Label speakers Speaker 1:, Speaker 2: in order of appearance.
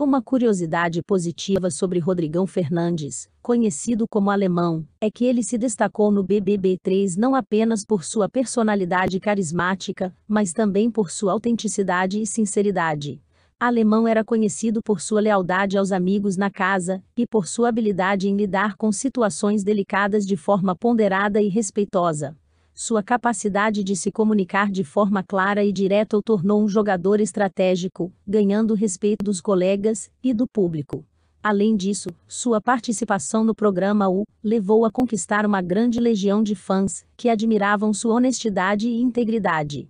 Speaker 1: Uma curiosidade positiva sobre Rodrigão Fernandes, conhecido como Alemão, é que ele se destacou no BBB3 não apenas por sua personalidade carismática, mas também por sua autenticidade e sinceridade. Alemão era conhecido por sua lealdade aos amigos na casa e por sua habilidade em lidar com situações delicadas de forma ponderada e respeitosa. Sua capacidade de se comunicar de forma clara e direta o tornou um jogador estratégico, ganhando o respeito dos colegas e do público. Além disso, sua participação no programa U levou a conquistar uma grande legião de fãs que admiravam sua honestidade e integridade.